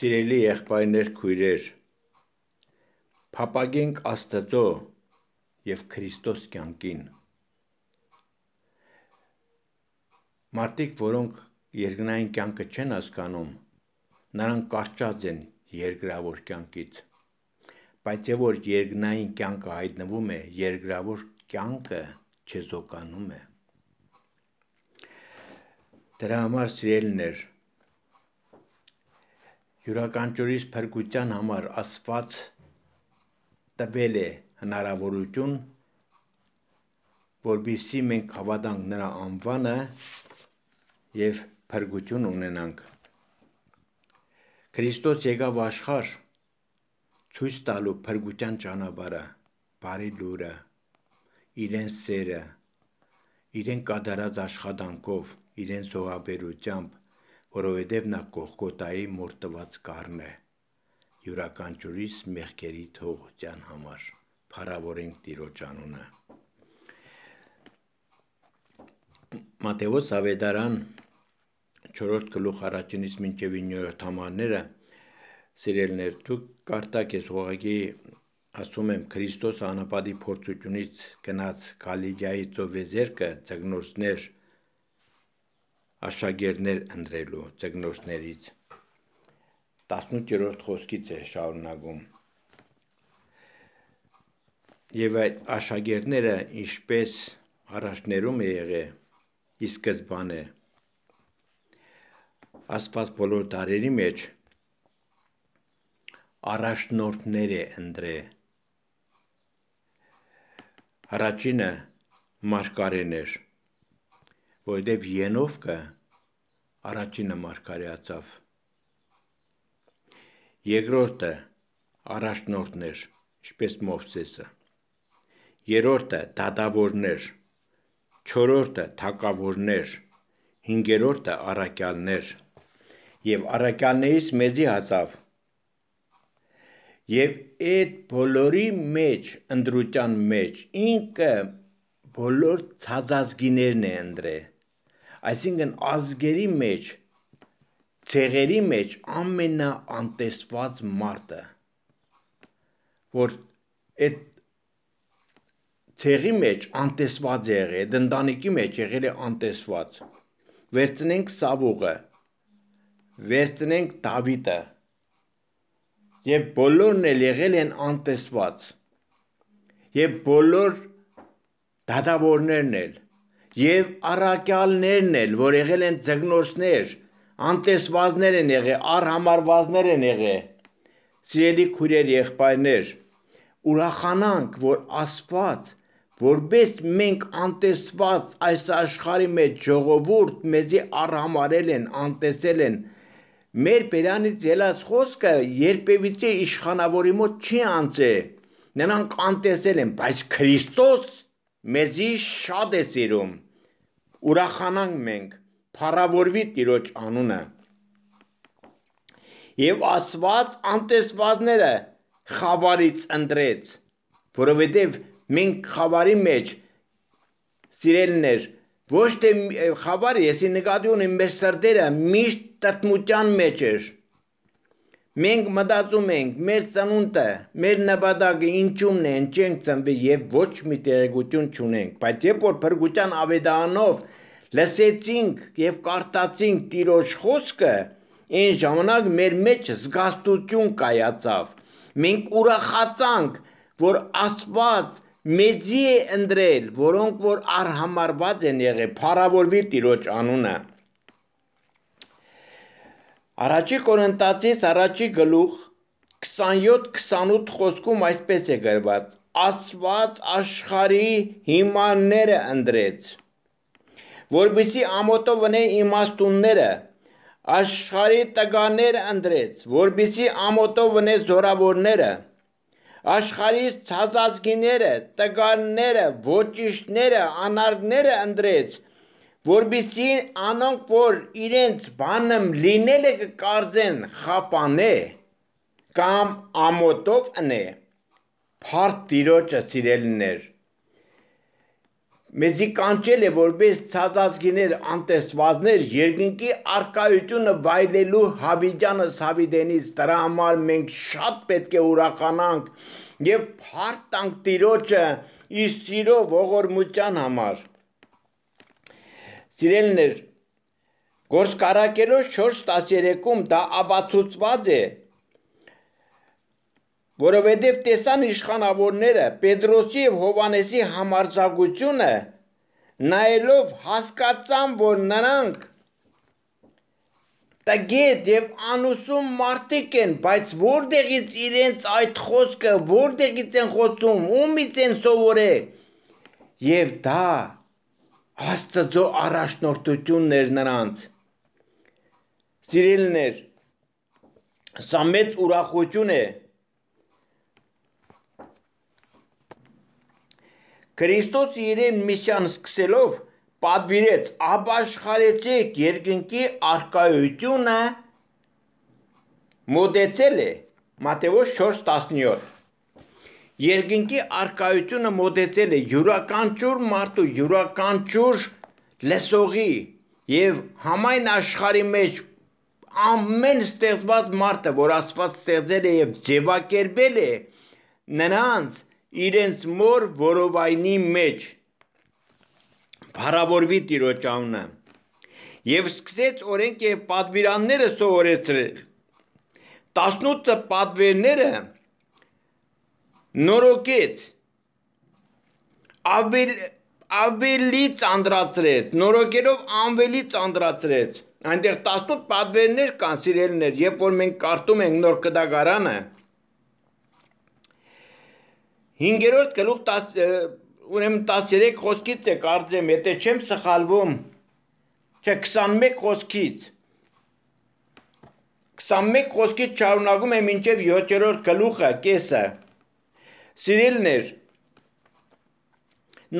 Սիրելի եղբայրներ, քույրեր, փապագենք Աստծո եւ Քրիստոս կյանքին։ Մարդիկ, որոնք երկնային կյանքը չեն հասկանում, նրանք կարճած են երկրավոր կյանքից։ Բայց եւ որ երկնային կյանքը հայտնվում է, երկրավոր կյանքը չզոկանում է։ Դրա համար սիրելիներ, յուրականչորից փրկության համար Աստված տվել է հնարավորություն, որբիսի մենք հավատանք նրա անվանը եւ փրկություն ունենանք։ Քրիստոս եկավ աշխարհ ցույց տալու փրկության ճանապարհը, բարի լուրը, իրեն սերը, իրեն կատարած աշխատանքով, իրեն զոհաբերությամբ որովհետև նա Գողգոթայի մոտ տված կառն է յուրաքանչյուրիս մեղքերի թողության համար։ Փարավորենք Տիրոջ անունը։ Մատեոս Ավետարան 4-րդ գլուխ առաջինից մինչև 9-րդ համարները սիրելներ դուք կարտակ ես ողագի ասում եմ Քրիստոս անապատի փորձությունից գնաց Գալիլեայի ծովեզերքը ծգնորսներ աշակերտներ ընտրելու ծգնորսներից 18-րդ խոսքից է շարունակում եւ այդ աշակերտները ինչպես առաջներում է եղել ի սկզբանե աստված բոլոր տարերի մեջ առաջնորդներ է ընտրե առաջինը մարգարեն էր որովհետև Ենովկը առաջինը մարգարեացավ։ Երկրորդը առաջնորդներ, ինչպես Մովսեսը։ Երրորդը դատավորներ, չորրորդը թակավորներ, հինգերորդը առաքյալներ։ Եվ առաքյալներից մեզի հասավ Եվ այդ բոլորի մեջ, ընդրության մեջ, ինքը բոլոր ցածազգիներն է ընդրե։ Այսինքն ազգերի մեջ ցեղերի մեջ ամենաանտեսված մարդը որ այդ ցեղի մեջ անտեսված է եղել, դնդանիկի մեջ եղել է անտեսված։ Վերցնենք Սավուղը, վերցնենք Դավիթը։ Եվ բոլորն էլ եղել են անտեսված։ Եվ բոլոր դատավորներն էլ եւ առակյալներն էլ, որ եղել են ձգնորսներ, անտեսվածներ են եղել, արհամարվածներ են եղել։ Սիրելի քույրեր եղբայրներ, ուրախանանք, որ Աստված, որբես մենք անտեսված այս աշխարհի մեջ ժողովուրդ մեզի արհամարել են, անտեսել են, մեր բերանից ելած խոսքը երբևիցե իշխանավորի մոտ չի անցե։ Նրանք անտեսել են, բայց Քրիստոս Մեզի շատ է սիրում։ Ուրախանանք մենք փառավորվի Տիրոջ անունը։ Եվ Աստված անտեսվածները խավարից ընտրեց, որովհետև մենք խավարի մեջ սիրելներ ոչ թե խավարը, եսի նկատի ունեմ մեր սրտերը միշտ տրտմության մեջ էր։ Մենք մտածում ենք մեր ծնունդը, մեր նպատակը ինչումն է, ինչ ենք ծնվի եւ ոչ մի տեղեկություն չունենք, բայց երբ որ փրկության ավետարանով լսեցինք եւ կարտացինք Տիրոջ խոսքը, այն ժամանակ մեր մեջ զգաստություն կայացավ։ Մենք ուրախացանք, որ Աստված մեզի է ընտրել, որոնք որ արհամարված են եղել, փառավորվի Տիրոջ անունը։ Առաջի Կորինթացիս առաջի գլուխ 27-28 խոսքում այսպես է գրված. Աստված աշխարի հիմանները ընդրեց, որբիսի ամոտով ունե իմաստունները, աշխարի տգաները ընդրեց, որբիսի ամոտով ունե զորավորները, աշխարի ցածածկիները, տգանները, ոչիշները, անարգները ընդրեց, որբիսի անոնք որ իրենց բանն լինելը կկարծեն խապանե կամ ամոտով ընե փարտ ծիրոջը սիրելներ մեզի կանչել է որպես ցածածկիներ անտեսվածներ երկնքի արկայությունը վայելելու հավիճանս հավիդենից դրա համար մենք շատ պետք է ուրախանանք եւ փարտ տանք ծիրոջը իր սիրո ողորմության համար Սիրելներ, Գործկարակերոս 4:13-ում դա աբացուցված է, որովհետև տեսան իշխանավորները Պետրոսի եւ Հովանեսի համարձակությունը, նայելով հասկացան, որ նրանք տգետ եւ անուսում մարդիկ են, բայց որտեղից իրենց այդ խոսքը, որտեղից են խոսում, ումից են սովորել։ Եվ դա Աստծո առաջնորդությունն էր նրանց։ Սիրելիներ, սա մեծ ուրախություն է։ Քրիստոս իրեն միսիան սկսելով պատվիրեց ապաշխարեցեք երկնքի արկայությունը մոդեցել է Մատթեոս 4:17 երկնքի արկայությունը մոտեցել է յուրականչուր մարդու, յուրականչուր լսողի եւ համայն աշխարի մեջ ամեն ստեղծված մարդը, որ Աստված ստեղծել է եւ ձևակերպել է նրանց իրենց մոր որովայնի մեջ փառավորվի Տիրոջ անունը եւ սկսեց օրենք եւ պատվիրանները սովորեցրել 18 պատվերները նորոգեց ավել ավելի ծանրացրեց նորոգերով անվելի ծանրացրեց այնտեղ 18 պատվերներ կան սիրելիներ երբ որ մենք կարդում ենք նոր կդագարանը 5-րդ գլուխ 10 ուրեմն 13 խոսքից է կարծեմ եթե չեմ սխալվում չէ 21 խոսքից 21 խոսքից շարունակում է մինչև 7-րդ գլուխը կեսը Սիրելներ,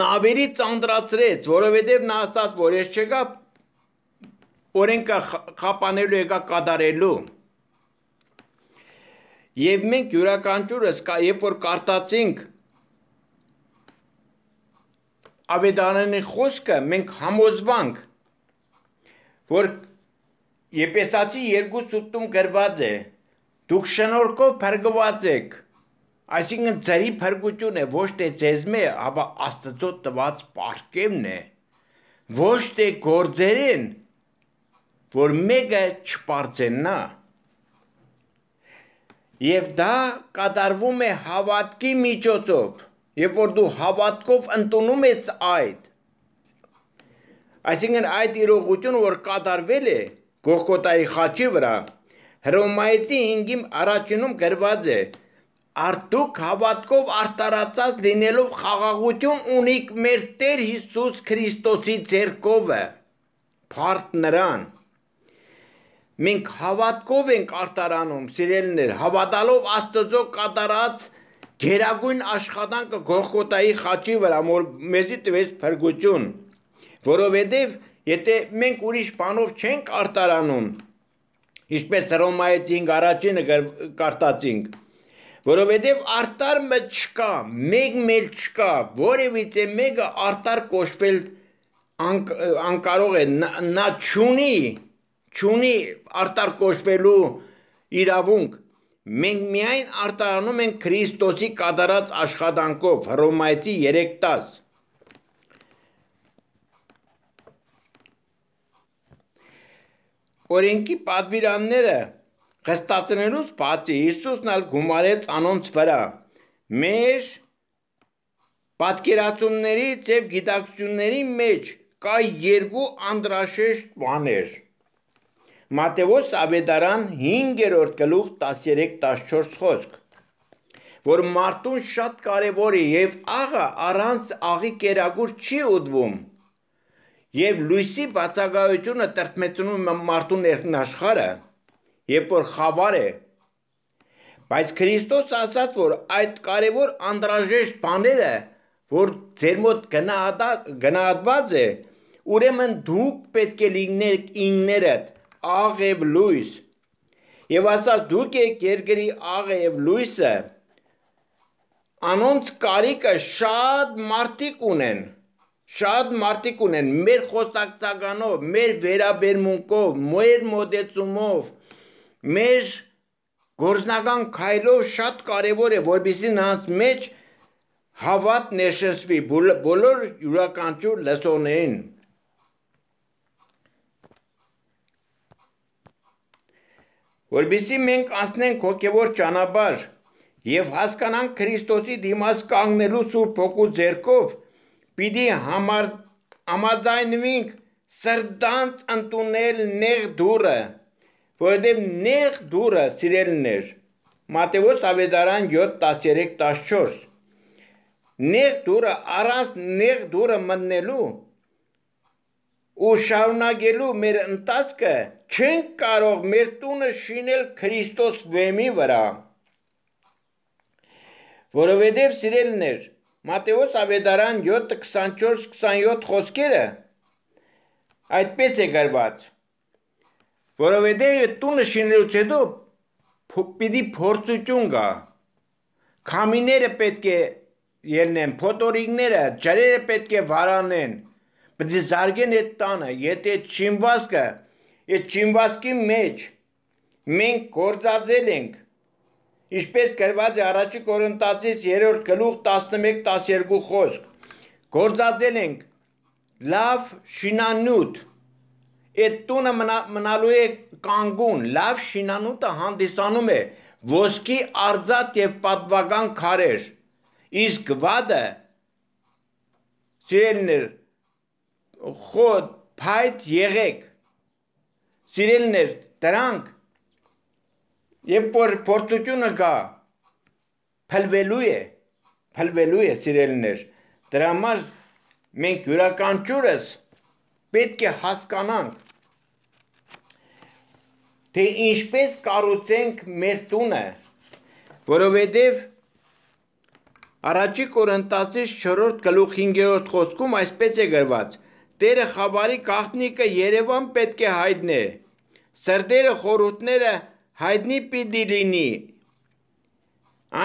նավերի ծանրացրեց, որովհետև նա ասաց, որ ես չեկա օրենքը խապանելու եկա կատարելու։ Եվ մենք յուրաքանչյուրս կա, երբ որ կարտացինք ավետարանի խոսքը, մենք համոզվանք, որ Եփեսացի 2:8-ում գրված է. Դուք շնորհքով փրկված եք Այսինքն ծերի փրկությունը ոչ թե ձեզմ է, ապա Աստծո տված պարգևն է։ Ոչ թե գործերեն, որ մեկը չպարծենա։ Եվ դա կատարվում է հավատքի միջոցով, երբ որ դու հավատքով ընդունում ես այդ։ Այսինքն այդ իրողությունը, որ կատարվել է Գողգոթայի խաչի վրա, Հռոմայեցի 5-ի առաջինում գրված է, Արդուք հավատքով արտարածած լինելով խաղաղություն ունիք մեր Տեր Հիսուս Քրիստոսի ձեռքովը։ Փարտ նրան։ Մենք հավատքով ենք արտարանում, սիրելիներ, հավատալով Աստծո կատարած Գերագույն աշխատանքը Գողգոթայի խաչի վրա մոր մեզի տվեց փրկություն, որովհետև եթե մենք ուրիշ բանով չենք արտարանում, ինչպես Հռոմայեցինք առաջինը կարտացինք, որովհետև արտար մը չկա, մեկ մեր չկա, որևիցե մեկը արտար կոչվել անկ, անկարող է, նա, նա չունի, չունի արտար կոչվելու իրավունք, մենք միայն արտարանում ենք Քրիստոսի կատարած աշխատանքով, հռոմայցի 3:10 Օրենքի պատվիրանները Խստացնելուց բացի Հիսուսն ալ գումարեց անոնց վրա մեր պատկերացումներից եւ գիտակցությունների մեջ կա երկու անդրաշեշտ բաներ։ Մատեոս Ավետարան 5-րդ գլուխ 13-14 խոսք, որ մարդուն շատ կարևոր է եւ աղը առանց աղի կերակուր չի ուտվում։ Եվ լույսի բացակայությունը տրտմեցնում մարդու ներքնաշխարը, երբ որ խավար է, բայց Քրիստոս ասաց, որ այդ կարևոր անդրաժեշտ բաները, որ ձեր մոտ գնահատված է, ուրեմն դուք պետք է լինեք իններդ աղ եւ լույս։ Եվ ասաց դուք եք երկրի աղը եւ լույսը։ Անոնց կարիքը շատ մարդիկ ունեն։ Շատ մարդիկ ունեն մեր խոսակցականով, մեր վերաբերմունքով, մեր մոդեցումով, մեր գործնական քայլով շատ կարևոր է, որբիսի նրանց մեջ հավատ ներշնչվի բոլոր յուրաքանչյուր լսողներին։ Որբիսի մենք ասնենք հոգևոր ճանապարհ եւ հասկանանք Քրիստոսի դիմաց կանգնելու Սուրբ Հոգու ձեռքով, պիտի համար համաձայնվենք սրտանց ընդունել նեղ դուրը որովհետև նեղ դուրը սիրելներ Մատեոս ավետարան 7:13-14 նեղ դուրը առանց նեղ դուրը մտնելու ու շարունակելու մեր ընտածքը չենք կարող մեր տունը շինել Քրիստոս վեմի վրա որովհետև սիրելներ Մատեոս ավետարան 7:24-27 խոսքերը այդպես է գրված Որովհետև այդ տունը շինելուց հետո պիտի փորձություն գա։ Քամիները պետք է ելնեն, փոթորիկները, ջրերը պետք է վարանեն։ Պետք է զարգեն այդ տանը, եթե չինվասկը, այդ չինվասկի մեջ մենք գործածել ենք Ինչպես գրված է առաջի Կորինթացիս 3-րդ գլուխ 11-12 խոսք։ Գործածել ենք լավ շինանյութ այդ տունը մնա, մնալու է կանգուն, լավ շինանուտը հանդիսանում է ոսկի արձատ եւ պատվական քարեր։ Իսկ վադը սիրելներ խոտ փայտ եղեք։ Սիրելներ դրանք երբ որ փորձությունը կա փլվելու է, փլվելու է սիրելներ։ Դրա համար մենք յուրաքանչյուրս պետք է հասկանանք թե դե ինչպես կառուցենք մեր տունը, որովհետև Առաջի Կորինթացիս 4-րդ գլուխ 5-րդ խոսքում այսպես է գրված. Տերը խավարի գաղտնիքը Երևան պետք է հայտնե։ Սրդերը խորութները հայտնի պիտի լինի։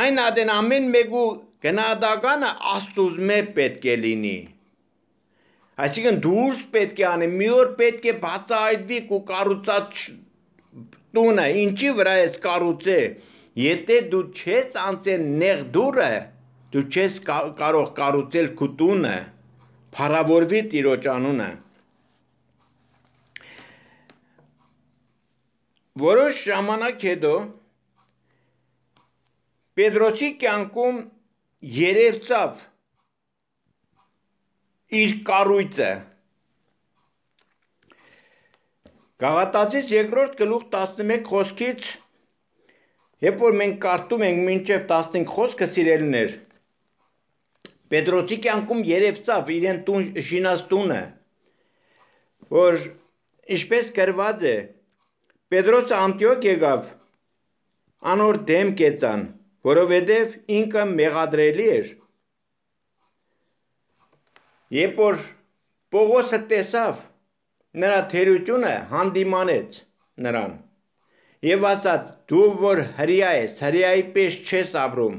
Այն ադեն ամեն մեկու գնահատականը Աստուծո մեջ պետք է լինի։ Այսինքն դուրս պետք է անե, մի օր պետք է բացահայտվի ու կառուցած տունը, ինչի վրա ես կառուցե։ Եթե դու չես անցել նեղ դուրը, դու չես կարող կառուցել քո տունը։ Փառավորվի Տիրոջ անունը։ Որոշ ժամանակ հետո Պետրոսի կյանքում երևացավ իր կառույցը Գաղատացից երկրորդ գլուխ 11 խոսքից երբ որ մենք կարդում ենք մինչև 15 խոսքը սիրելներ Պետրոսի կյանքում երևացավ իրեն տուն շինաստունը որ ինչպես գրված է Պետրոսը Անտիոք եկավ անոր դեմ կեցան որովհետև ինքը մեղադրելի էր Երբ որ Պողոսը տեսավ նրա թերությունը հանդիմանեց նրան եւ ասաց դու որ հрья ես հрьяի պես չես ապրում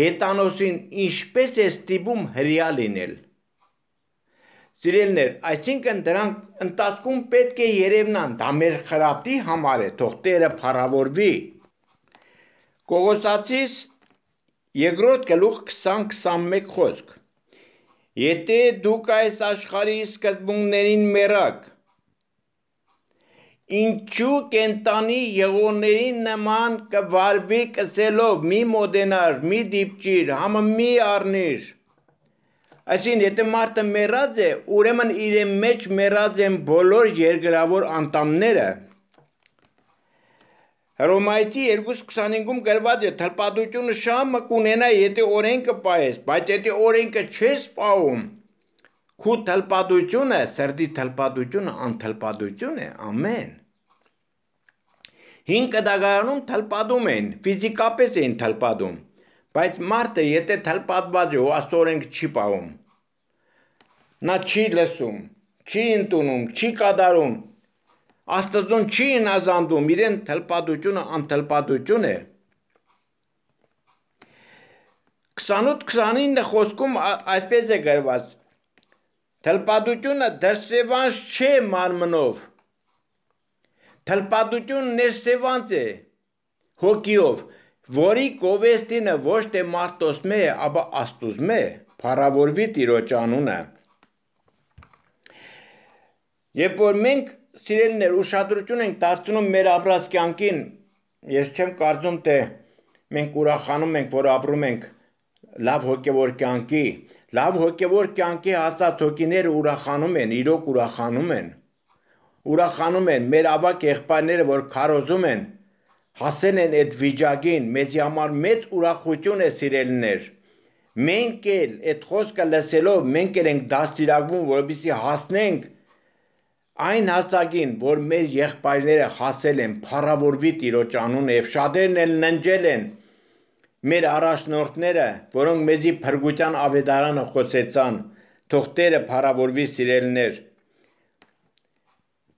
հետանոսին ինչպես է ստիպում հрья լինել Սիրելներ, այսինքն դրանք ընտածքում պետք է երևնան, դա մեր խրատի համար է, թող Տերը փառավորվի։ Կողոսացիս երկրորդ գլուխ 20-21 խոսք։ Եթե դուք այս աշխարհի սկզբունքներին մեռաք, ինչու կենտանի եղորների նման կվարվի կսելով մի մոդենար, մի դիպչիր, համը մի առնիր։ Այսին, եթե մարդը մեռած է, ուրեմն իր մեջ մեռած են բոլոր երկրավոր անդամները, Հրոմայցի 2:25-ում գրված է թլպատությունը շամը կունենա, եթե օրենքը պահես, բայց եթե օրենքը չես պահում, քու թլպատությունը, սրդի թլպատությունը անթլպատություն է, ամեն։ Հին կդագարանում թլպատում են, ֆիզիկապես են թլպատում, բայց մարդը եթե թլպատված է, ու աստորենք չի պահում, նա չի լսում, չի ընդունում, չի կատարում, Աստծուն չի հնազանդում, իրեն թլպատությունը անթլպատություն է։ 28-29 խոսքում այսպես է գրված. Թլպատությունը դրսևանց չէ մարմնով։ Թլպատություն ներսևանց է հոգիով, որի կովեստինը ոչ թե մարդոսմե է, ապա աստուզմե է, փառավորվի Տիրոջ անունը։ Երբ որ մենք սիրելիներ, ուշադրություն ենք դարձնում մեր ապրած կյանքին։ Ես չեմ կարծում, թե մենք ուրախանում ենք, որ ապրում ենք լավ հոգևոր կյանքի, լավ հոգևոր կյանքի հասած հոգիները ուրախանում են, իրոք ուրախանում են։ Ուրախանում են մեր ավակ եղբայրները, որ քարոզում են, հասել են այդ վիճակին, մեզի համար մեծ ուրախություն է սիրելիներ։ Մենք էլ այդ խոսքը լսելով մենք էլ ենք դաստիարակվում, որովհետեւ հասնենք Այն հասակին, որ մեր եղբայրները հասել են փառավորվի Տիրոջ անուն եւ շատերն են լնջել են մեր առաջնորդները, որոնք մեզի փրկության ավետարանը խոսեցան, թող Տերը փառավորվի սիրելներ։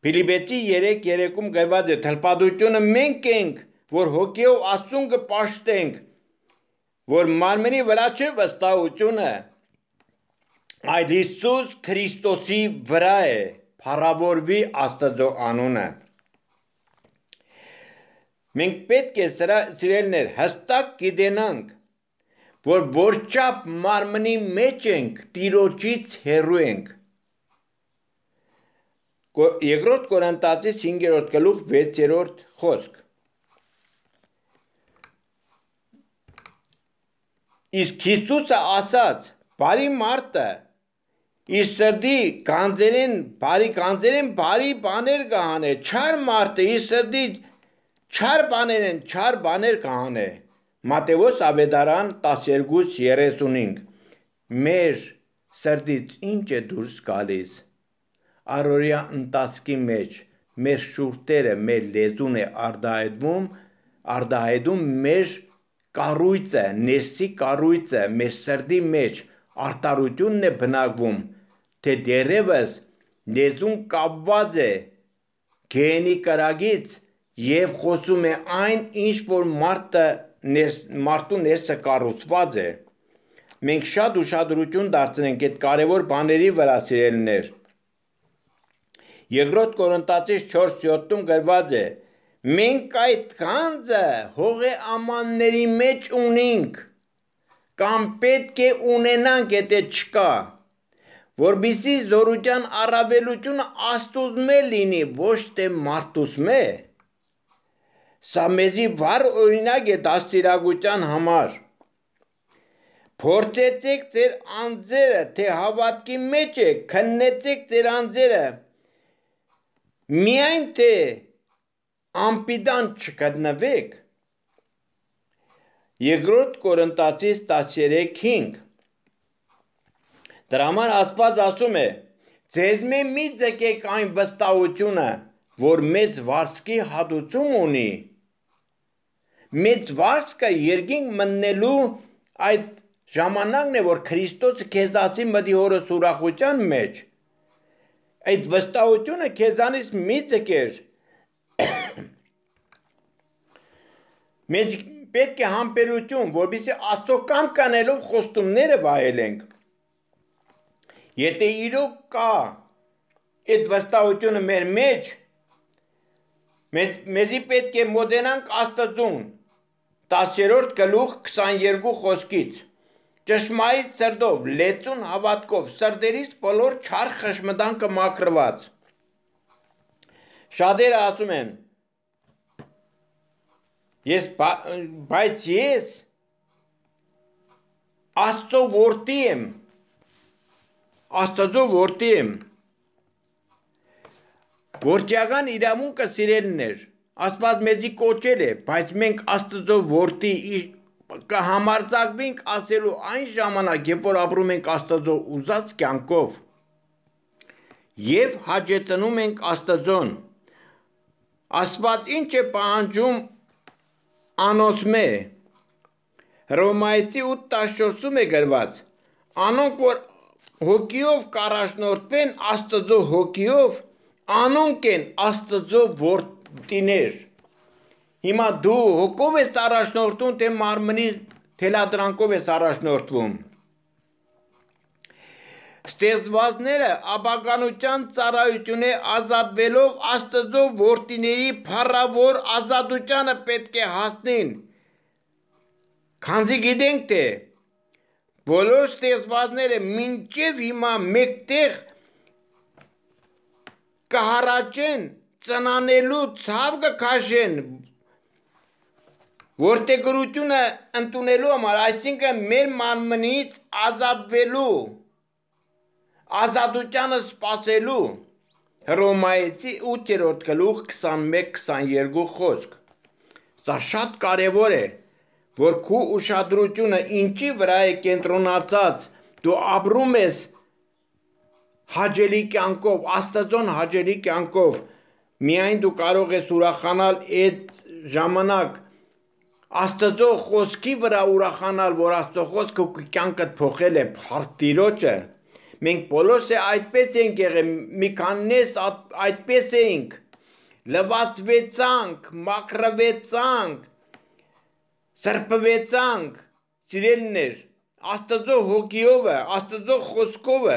Ֆիլիպեցի 3:3-ում գրված է. «Թլպատությունը մենք ենք, որ հոգեով Աստծուն կպաշտենք, որ մարմնի վրա չէ վստահությունը, այլ Հիսուս Քրիստոսի վրա է» փառավորվի Աստծո անունը։ Մենք պետք է սրա սիրելներ հստակ գիտենանք, որ որչապ մարմնի մեջ ենք, տիրոջից հեռու ենք։ Երկրորդ Կորինթացից 5-րդ գլուխ 6-րդ խոսք։ Իսկ Հիսուսը ասաց. «Բարի մարդը իր սրդի կանձերեն, բարի կանձերեն բարի բաներ կհանե, չար մարդը իր սրդի չար բաներ են, չար բաներ կհանե։ Մատեոս ավետարան 12:35 Մեր սրդից ինչ է դուրս գալիս։ Արորիա ընտասկի մեջ մեր շուրթերը, մեր լեզուն է արդահայտվում, արդահայտում մեր կառույցը, ներսի կառույցը, մեր սրդի մեջ արտարությունն է բնակվում թե դերևս լեզուն կապված է գենի կրագից եւ խոսում է այն, ինչ որ մարդը ներս, մարդու ներսը կառուցված է։ Մենք շատ ուշադրություն դարձնենք այդ կարևոր բաների վրա, սիրելիներ։ Երկրորդ Կորինթացիս 4:7-ում գրված է. Մենք այդ քանձը հողե ամանների մեջ ունենք, կամ պետք է ունենանք, եթե չկա որբիսի զորության առավելությունը աստուծո մե լինի, ոչ թե մարդուս մե։ Սա մեզի վառ օրինակ է դաստիարակության համար։ Փորձեցեք ձեր անձերը, թե հավատքի մեջ է, քննեցեք ձեր անձերը։ Միայն թե ամպիդան չկտնվեք։ Երկրորդ Կորինթացիս 13:5 Դրա համար Աստված ասում է. Ձեզմե մի ձգեք այն վստահությունը, որ մեծ վարսկի հատուցում ունի։ Մեծ վարսկը երկինք մտնելու այդ ժամանակն է, որ Քրիստոսը քեզ ասի մտի հորս ուրախության մեջ։ Այդ վստահությունը քեզանից մի ձգեր։ Մենք պետք է համբերություն, որովհետեւ Աստծո կամկանելով խոստումները վայելենք Եթե իրոք կա այդ վստահությունը մեր մեջ, մեզի պետք է մոտենանք Աստծուն 10-րդ գլուխ 22 խոսքից ճշմարիտ սրտով, լեցուն հավատքով, սրտերից բոլոր չար խշմտանքը մաքրված։ Շատերը ասում են. Ես բայց ես Աստծո որդի եմ։ Աստծո որդի եմ։ Որդիական իրավունքը սիրելն էր։ Աստված մեզի կոչել է, բայց մենք Աստծո որդի կհամարձակվենք ասելու այն ժամանակ, երբ որ ապրում ենք Աստծո ուզած կյանքով եւ հաջեցնում ենք Աստծոն։ Աստված ինչ է պահանջում անոսմե Հռոմայցի 8:14-ում է գրված. Անոնք որ հոգիով կարաշնորթվեն Աստծո հոգիով, անոնք են Աստծո որդիներ։ Հիմա դու հոգով ես առաջնորդում, թե մարմնի թելադրանքով ես առաջնորդվում։ Ստեղծվածները աբականության ծառայություն է ազատվելով Աստծո որդիների փառավոր ազատությանը պետք է հասնեն։ Քանզի գիտենք թե դե, Բոլոր ստեղծվածները մինչև հիմա մեկտեղ կհարաճեն ծնանելու ցավ կքաշեն որտեգրությունը ընդունելու համար, այսինքն մեր մարմնից ազատվելու, ազատությանը սпасելու Հռոմայեցի 8-րդ գլուխ 21-22 խոսք։ Սա շատ կարևոր է որ քու ուշադրությունը ինչի վրա է կենտրոնացած, դու ապրում ես հաջելի կյանքով, Աստծոն հաջելի կյանքով, միայն դու կարող ես ուրախանալ այդ ժամանակ Աստծո խոսքի վրա ուրախանալ, որ Աստծո խոսքը կյանքդ փոխել է փարտիրոջը։ Մենք բոլորը այդպես ենք եղել, մի քաննես այդպես էինք։ Լվացվեցանք, մաքրվեցանք, սրբվեցանք սիրելներ աստծո հոգիով է, աստծո խոսքով է։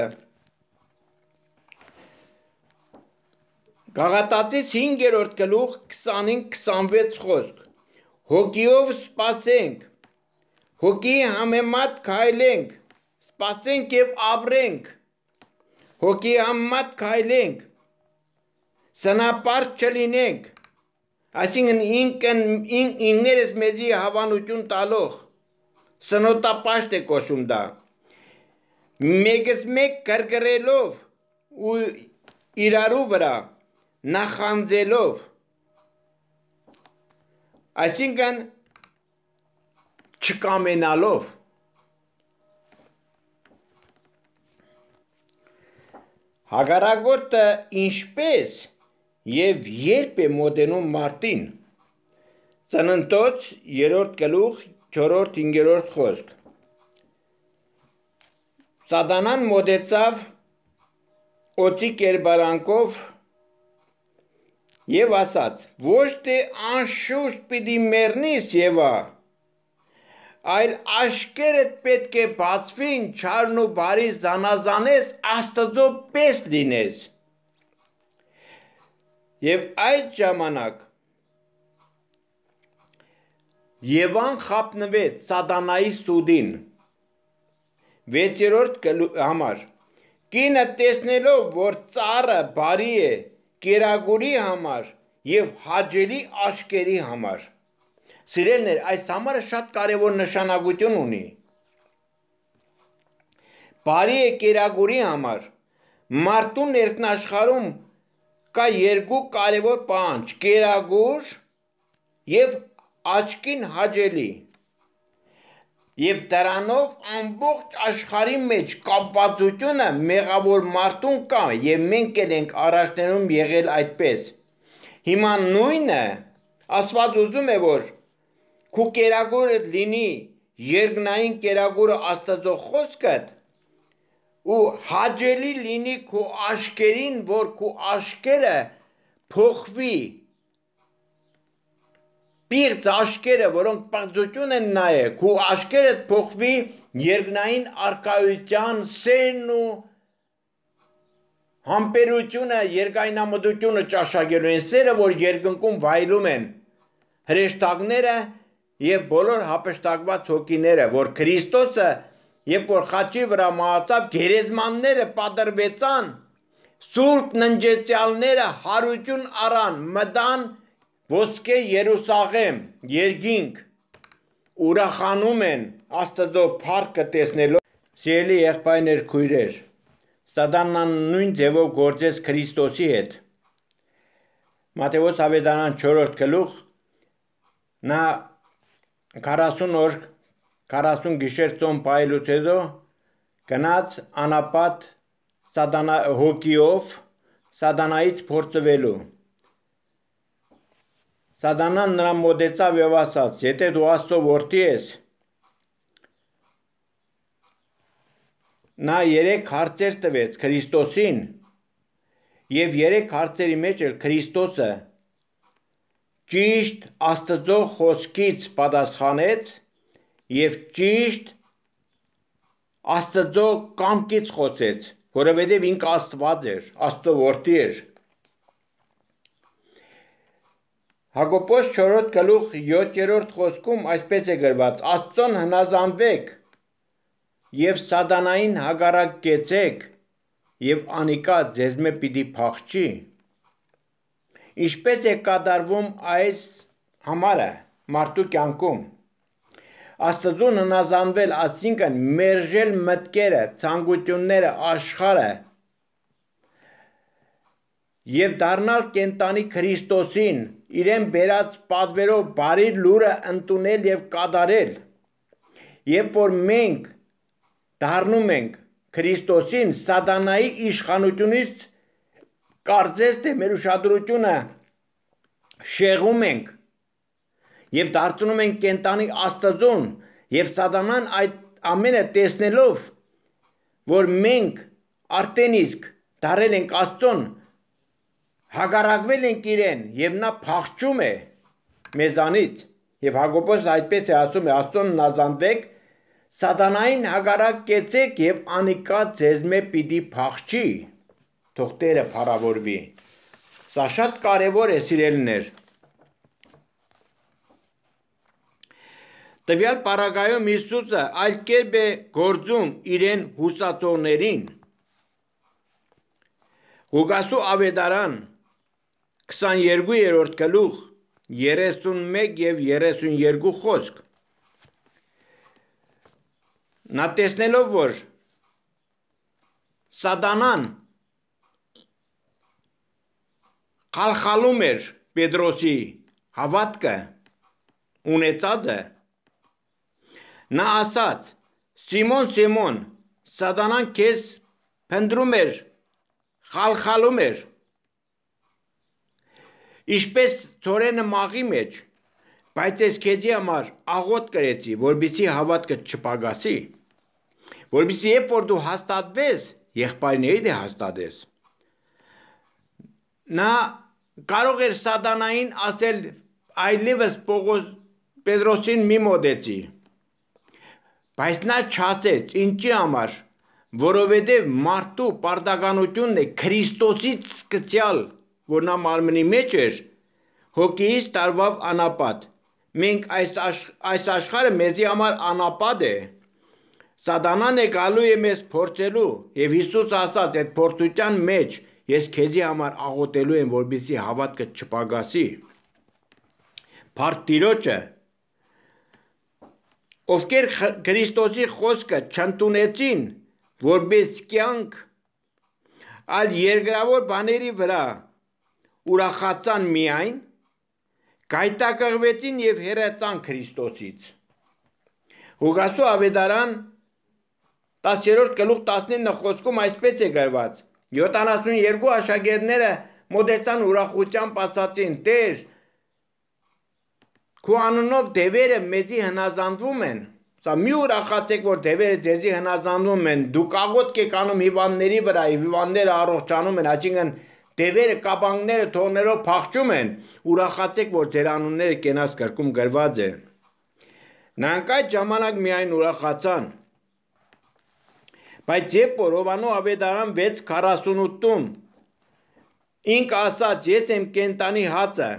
Գաղատացիս 5-րդ գլուխ 25-26 խոսք։ Հոգիով սпасենք, հոգի համեմատ քայլենք, սпасենք եւ ապրենք։ Հոգի համեմատ քայլենք, սնապարտ չլինենք, Այսինքն ինքն ինքներս մեզի հավանություն տալող սնոտապաշտ է կոչում դա։ Մեկս մեկ կրկրելով ու իրարու վրա նախանձելով այսինքն չկամենալով հագարագոտը ինչպես եւ երբ է մոտենում մարտին ծննդոց երրորդ գլուխ 4-րդ 5-րդ խոսք Սատանան մոտեցավ օծի կերբարանքով եւ ասաց ոչ թե անշուշտ պիտի մեռնես եւա այլ աշկերտ պետք է բացվին չարն ու բարի զանազանես աստծո պես լինես Եվ այդ ժամանակ Եվան խապնվեց Սադանայի սուդին։ 6-րդ համար Կինը տեսնելով, որ ծառը բարի է կերագուրի համար եւ հաջելի աշկերի համար։ Սիրելներ, այս համարը շատ կարևոր նշանակություն ունի։ Բարի է կերագուրի համար։ Մարդու ներքնաշխարում կա երկու կարևոր պահանջ՝ կերագուր եւ աչքին հաճելի։ Եվ դրանով ամբողջ աշխարհի մեջ կապվածությունը մեղավոր մարդուն կա եւ մենք էլ ենք առաջներում եղել այդպես։ Հիմա նույնը Աստված ուզում է որ քու կերագուրը լինի երկնային կերագուրը Աստծո խոսքդ ու հաջելի լինի քո աշկերին, որ քո աշկերը փոխվի։ Պիղծ աշկերը, որոնք պղծություն են նայե, քո աշկերը փոխվի երկնային արկայության սերն ու համբերությունը, երկայնամտությունը ճաշակելու են սերը, որ երկնքում վայելում են հրեշտակները եւ բոլոր հապշտակված հոգիները, որ Քրիստոսը Երբ որ խաչի վրա մահացավ, գերեզմանները պատրվեցան, սուրբ ննջեցյալները հարություն առան, մտան ոսկե Երուսաղեմ, երգինք, ուրախանում են աստծո փառքը տեսնելով սիրելի եղբայրներ քույրեր սատանան նույն ձևով գործեց քրիստոսի հետ մատեոս ավետարան 4-րդ գլուխ նա 40 օր 40 գիշեր ծոմ պայելուց հետո գնաց անապատ սատանա հոգիով սատանայից փորձվելու Սատանան նրան մոտեցավ եւ ասաց. «Եթե դու Աստծո որդի ես, նա երեք հարցեր տվեց Քրիստոսին եւ երեք հարցերի մեջ էլ Քրիստոսը ճիշտ Աստծո խոսքից պատասխանեց եւ ճիշտ Աստծո կամքից խոսեց, որովհետեւ ինքը Աստված էր, Աստծո որդի էր։ Հակոբոս 4-րդ գլուխ 7-րդ խոսքում այսպես է գրված. Աստծուն հնազանդվեք եւ սատանային հագարակ կեցեք եւ անիկա ձեզ մե պիտի փախչի։ Ինչպես է կատարվում այս համարը մարդու կյանքում։ Աստծուն հնազանդվել, այսինքն մերժել մտքերը, ցանկությունները, աշխարհը եւ դառնալ կենտանի Քրիստոսին, իրեն բերած պատվերով բարի լուրը ընդունել եւ կատարել։ Երբ որ մենք դառնում ենք Քրիստոսին սատանայի իշխանությունից կարծես թե մեր ուշադրությունը շեղում ենք եւ դարձնում են կենտանի աստծուն եւ սատանան այդ ամենը տեսնելով որ մենք արդեն իսկ դարել ենք աստծուն հագարակվել ենք իրեն եւ նա փախչում է մեզանից եւ Հակոբոս այդպես է ասում է աստծուն նազանդվեք սատանային հագարակ կեցեք եւ անիկա ձեզ մե պիտի փախչի թող Տերը փառավորվի սա շատ կարեւոր է սիրելիներ Տվյալ պարագայում Հիսուսը այլ կերպ է գործում իրեն հուսացողներին։ Ղուկասու ավետարան 22-րդ գլուխ 31 եւ 32 խոսք։ Նա տեսնելով որ Սատանան խալխալում էր Պետրոսի հավատքը ունեցածը Նա ասաց. Սիմոն, Սիմոն, սատանան քեզ փնտրում էր, խալխալում էր։ Ինչպես ծորենը մաղի մեջ, բայց ես քեզի համար աղոտ կրեցի, որբիսի հավատքը չփակասի, որբիսի երբ որ դու հաստատվես, եղբայրներիդ է հաստատես։ Նա կարող էր սատանային ասել այլևս Պողոս Պետրոսին մի մոդեցի Բայց նա չասեց, ինչի համար, որովհետև մարդու պարտականությունն է Քրիստոսից սկսյալ, որ նա մարմնի մեջ էր, հոգիից տարվավ անապատ։ Մենք այս, աշխ, այս աշխարհը մեզի համար անապատ է։ Սատանան է գալու է մեզ փորձելու եւ Հիսուս ասաց այդ փորձության մեջ ես քեզի համար աղոտելու եմ որբիսի հավատքը չփակասի։ Փարտ Տիրոջը ովքեր Քրիստոսի խոսքը չընդունեցին որպես կյանք, այլ երկրավոր բաների վրա ուրախացան միայն, գայտակղվեցին եւ հերացան Քրիստոսից։ Հուգասու ավետարան 10-րդ գլուխ 19 խոսքում այսպես է գրված. 72 աշակերտները մոտեցան ուրախությամբ ասացին. Տեր, Քո անունով դևերը մեզի հնազանդվում են։ Սա մի ուրախացեք, որ դևերը ձեզի հնազանդվում են։ Դուք աղոտք եք անում հիվանդների վրա, հիվանդները առողջանում են, այսինքն դևերը կապանքները թողնելով փախչում են։ Ուրախացեք, որ ձեր անունները կենաց գրքում գրված է։ Նրանք այդ ժամանակ միայն ուրախացան։ Բայց երբ Օրովանու ավետարան 6:48-ում ինք ասաց, ես եմ կենտանի հացը,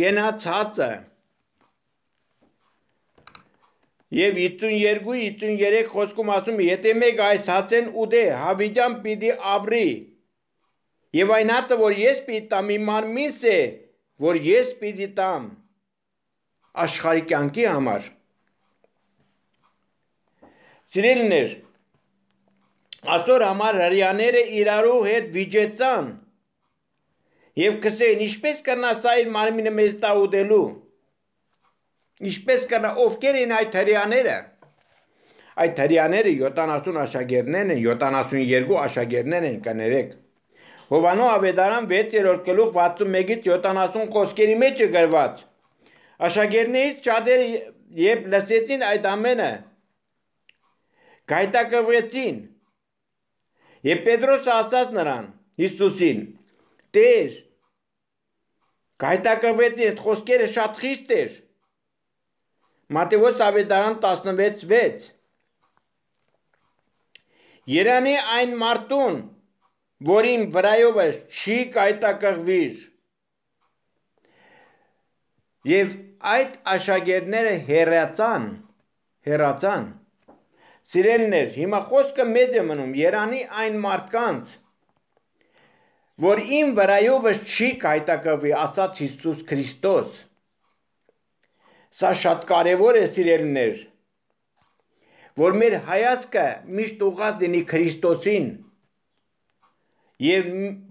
կենաց հացը, Եվ 52-53 խոսքում ասում է, եթե մեկ այս հացեն ուդե, հավիճան պիտի ապրի։ Եվ այն հացը, որ ես պիտի տամ, իմ անմիս է, որ ես պիտի տամ աշխարհի կյանքի համար։ Սիրելիներ, Այսօր համար հрьяները իրարու հետ վիճեցան եւ կսեն ինչպես կնա սա իր մարմինը մեզ տա ուտելու։ Ինչպես կան ովքեր են այդ հрьяները։ Այդ հрьяները 70 աշակերտներն են, 72 աշակերտներն են կներեք։ Հովանո Ավետարան 6-րդ գլուխ 61-ից 70 խոսքերի մեջ է գրված։ Աշակերտներից շատերը երբ լսեցին այդ ամենը, գայտակղվեցին։ Եվ Պետրոսը ասաց նրան, Հիսուսին. Տեր, գայտակղվեցին, այդ խոսքերը շատ խիստ էր։ Մատևոս ավետարան 16:6 Երանի այն մարդուն, որին վրայով է չի կայտակղվիր։ Եվ այդ աշակերտները հերացան, հերացան։ Սիրելներ, հիմա խոսքը մեծ է մնում Երանի այն մարդկանց, որ իմ վրայովս չի կայտակղվի, ասաց Հիսուս Քրիստոս Սա շատ կարևոր է սիրելիներ, որ մեր հայացքը միշտ ուղղված լինի Քրիստոսին եւ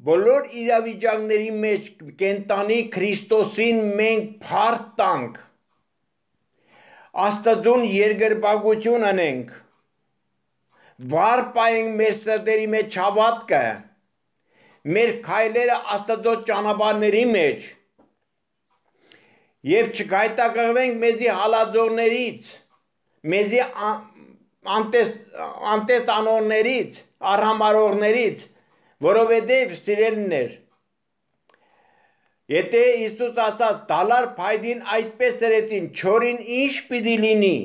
բոլոր իրավիճակների մեջ կենտանի Քրիստոսին մենք փառք տանք։ Աստծուն երգրբագություն անենք։ Վարպայենք մեր սրտերի մեջ հավատքը։ Մեր քայլերը Աստծո ճանապարհների մեջ եւ չգայտակղվենք մեզի հալածողներից, մեզի անտես անտես անորներից, արհամարողներից, որովհետեւ սիրելն էր։ Եթե Հիսուս ասաց՝ «Դալար փայդին այդպես սրեցին, չորին ինչ պիտի լինի»։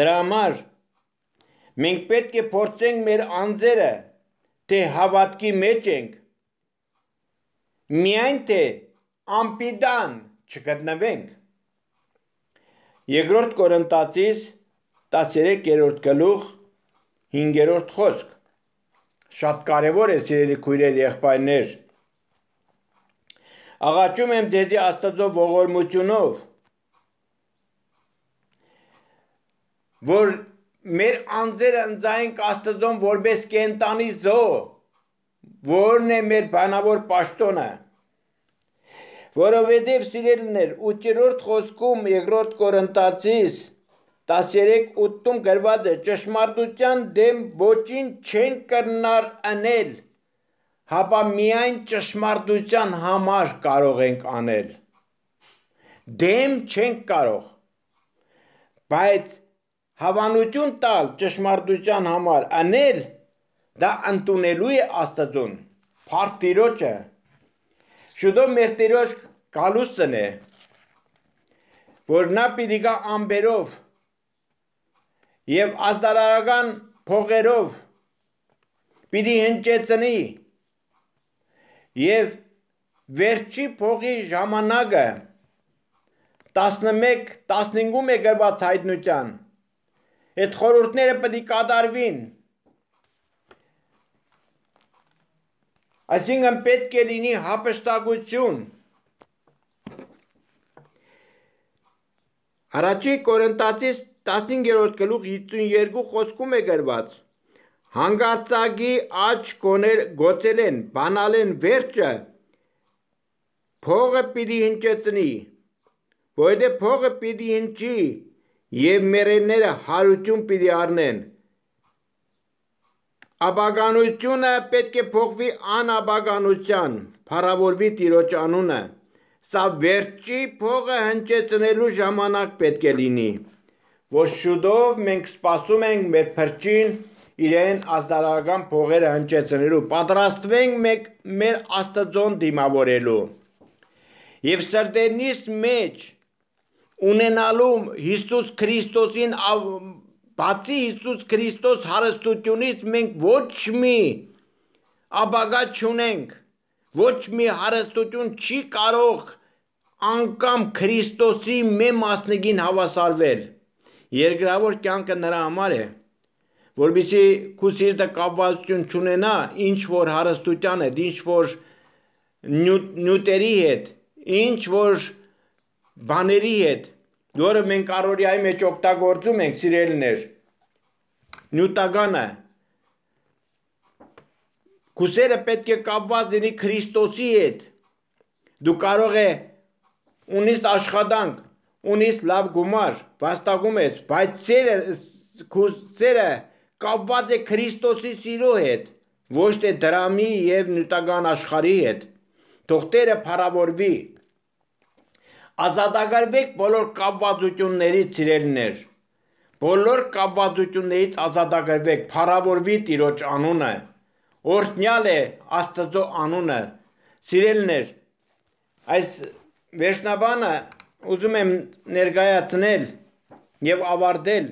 Դրա համար մենք պետք է փորձենք մեր անձերը, թե հավատքի մեջ ենք, միայն թե ամպիդան չգտնվենք։ Երկրորդ Կորինթացիս 13-րդ գլուխ 5-րդ խոսք։ Շատ կարևոր է սիրելի քույրեր եղբայրներ։ Աղաչում եմ ձեզի Աստծո ողորմությունով, որ մեր անձերը ընձայենք Աստծոն որպես կենտանի զո, որն է մեր բանավոր պաշտոնը։ Որովհետև սիրելիներ 8-րդ խոսքում 2-րդ Կորինթացիս 13:8-ում գրված է ճշմարտության դեմ ոչինչ չեն կրնար անել, հապա միայն ճշմարտության համար կարող ենք անել։ Դեմ չենք կարող։ Բայց հավանություն տալ ճշմարտության համար անել դա ընդունելու է Աստծուն։ Փառք Տիրոջը Շուտով մեր տերոջ կալուստն է, որ նա պիտի գա ամբերով եւ ազդարարական փողերով պիտի հնչեցնի եւ վերջի փողի ժամանակը 11 15-ում է գրված հայտնության այդ խորհուրդները պետք է կատարվին Այսինքն պետք է լինի հապշտակություն։ Առաջի Կորինթացիս 15-րդ գլուխ 52 խոսքում է գրված. Հանգարցակի աչ կոներ գոցել են, բանալ են վերջը, փողը պիտի հնչեցնի, որովհետև փողը պիտի հնչի, եւ մերենները հարություն պիտի առնեն Աբագանությունը պետք է փոխվի անաբագանության, փառավորվի Տիրոջ անունը։ Սա վերջի փողը հնչեցնելու ժամանակ պետք է լինի, որ շուտով մենք սպասում ենք մեր փրկին իրեն ազդարարական փողերը հնչեցնելու, պատրաստվենք մեկ մեր Աստծոն դիմավորելու։ Եվ սրտերնից մեջ ունենալու Հիսուս Քրիստոսին Բացի Հիսուս Քրիստոս հարստությունից մենք ոչ մի աբագա չունենք։ Ոչ մի հարստություն չի կարող անգամ Քրիստոսի մե մասնիկին հավասարվել։ Երկրավոր կյանքը նրա համար է, որբիսի քու սիրտը կապվածություն չունենա ինչ որ հարստության հետ, ինչ որ նյութերի հետ, ինչ որ բաների հետ, որը մենք առօրյայի մեջ օգտագործում ենք, սիրելիներ, նյութականը Կուսերը պետք է կապված լինի Քրիստոսի հետ։ Դու կարող է ունիս աշխատանք, ունիս լավ գումար, վաստակում ես, բայց սերը քուսերը կապված է Քրիստոսի սիրո հետ, ոչ թե դրամի եւ նյութական աշխարհի հետ։ Թող Տերը փառավորվի ազատագրվեք բոլոր կապվածություններից ծիրելներ։ Բոլոր կապվածություններից ազատագրվեք, փառավորվի Տիրոջ անունը։ Օրհնյալ է Աստծո անունը։ Սիրելներ, այս վերջնաբանը ուզում եմ ներկայացնել եւ ավարտել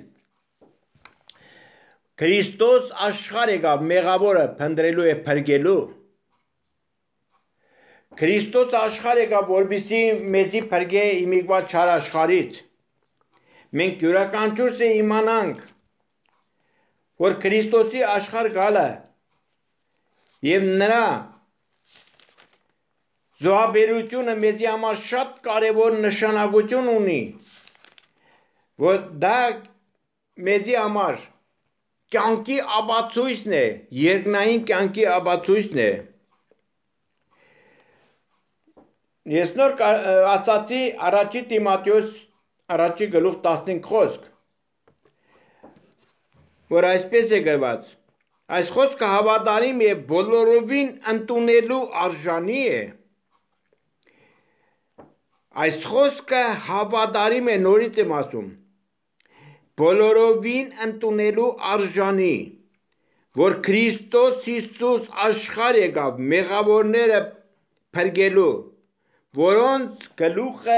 Քրիստոս աշխարհ եկավ մեղավորը փնտրելու է փրկելու Քրիստոս աշխարհ եկա, որբիսի մեզի փրկե իմիգված չար աշխարից։ Մենք յուրաքանչյուրս իմանանք, որ Քրիստոսի աշխարհ գալը եւ նրա զոհաբերությունը մեզի համար շատ կարևոր նշանակություն ունի, որ դա մեզի համար կյանքի ապացույցն է, երկնային կյանքի ապացույցն է։ Ես նոր ասացի առաջի Տիմատեոս առաջի գլուխ 15 խոսք, որ այսպես է գրված. Այս խոսքը հավատարիմ եւ բոլորովին ընդունելու արժանի է։ Այս խոսքը հավատարիմ է նորից եմ ասում։ Բոլորովին ընդունելու արժանի որ Քրիստոս Հիսուս աշխարհ եկավ մեղավորները փրկելու որոնց գլուխը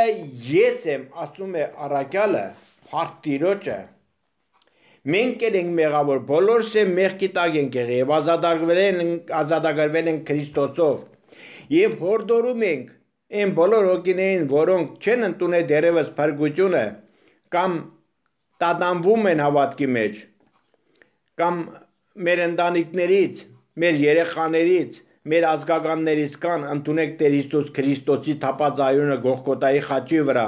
ես եմ, ասում է Արաքյալը, Փարտ Տիրոջը։ Մենք ենք մեղավոր, բոլորս են մեղքի տակ ենք եղել եւ ազատագրվել են, ազատագրվել են Քրիստոսով։ Եվ հորդորում ենք այն բոլոր հոգիներին, որոնք չեն ընդունել դերևս փրկությունը կամ տադանվում են հավատքի մեջ կամ մեր ընտանիքներից, մեր երեխաներից, մեր ազգականներից կան ընդունեք Տեր Հիսուս Քրիստոսի թափած այունը Գողգոթայի խաչի վրա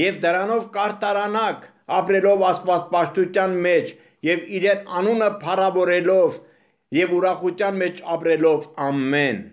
եւ դրանով կարտարանակ ապրելով աստվածպաշտության մեջ եւ իրեն անունը փառավորելով եւ ուրախության մեջ ապրելով ամեն